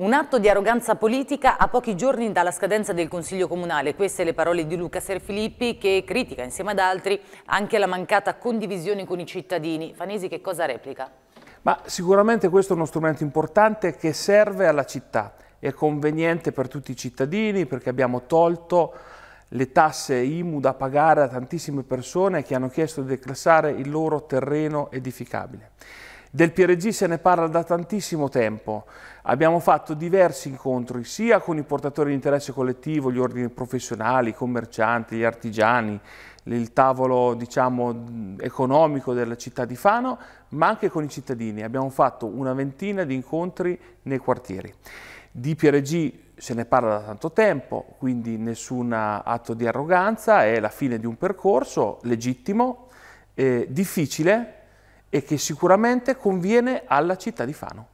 Un atto di arroganza politica a pochi giorni dalla scadenza del Consiglio Comunale. Queste le parole di Luca Serfilippi che critica insieme ad altri anche la mancata condivisione con i cittadini. Fanesi che cosa replica? Ma sicuramente questo è uno strumento importante che serve alla città. È conveniente per tutti i cittadini perché abbiamo tolto le tasse IMU da pagare a tantissime persone che hanno chiesto di declassare il loro terreno edificabile. Del PRG se ne parla da tantissimo tempo. Abbiamo fatto diversi incontri sia con i portatori di interesse collettivo, gli ordini professionali, i commercianti, gli artigiani, il tavolo diciamo, economico della città di Fano, ma anche con i cittadini. Abbiamo fatto una ventina di incontri nei quartieri. Di PRG se ne parla da tanto tempo, quindi nessun atto di arroganza, è la fine di un percorso legittimo, eh, difficile, e che sicuramente conviene alla città di Fano.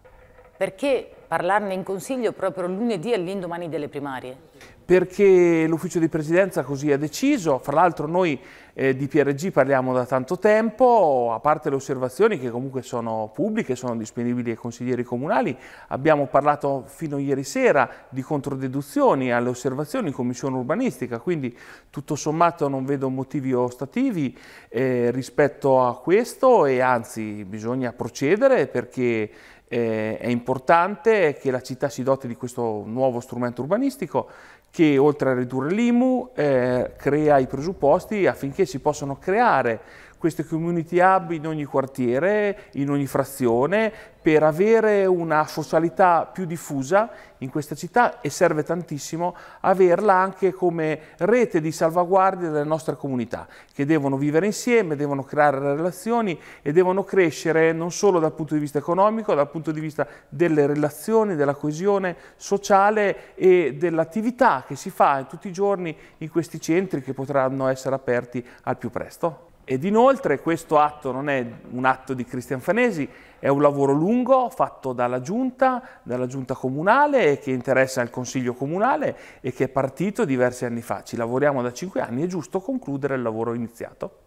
Perché parlarne in Consiglio proprio lunedì all'indomani delle primarie? Perché l'ufficio di presidenza così ha deciso, fra l'altro noi eh, di PRG parliamo da tanto tempo, a parte le osservazioni che comunque sono pubbliche, sono disponibili ai consiglieri comunali, abbiamo parlato fino ieri sera di controdeduzioni alle osservazioni in commissione urbanistica, quindi tutto sommato non vedo motivi ostativi eh, rispetto a questo e anzi bisogna procedere perché eh, è importante che la città si doti di questo nuovo strumento urbanistico che oltre a ridurre l'IMU eh, crea i presupposti affinché si possano creare queste community hub in ogni quartiere, in ogni frazione, per avere una socialità più diffusa in questa città e serve tantissimo averla anche come rete di salvaguardia delle nostre comunità, che devono vivere insieme, devono creare relazioni e devono crescere non solo dal punto di vista economico, dal punto di vista delle relazioni, della coesione sociale e dell'attività che si fa tutti i giorni in questi centri che potranno essere aperti al più presto. Ed inoltre questo atto non è un atto di Cristian Fanesi, è un lavoro lungo fatto dalla Giunta, dalla Giunta Comunale e che interessa il Consiglio Comunale e che è partito diversi anni fa. Ci lavoriamo da cinque anni, è giusto concludere il lavoro iniziato.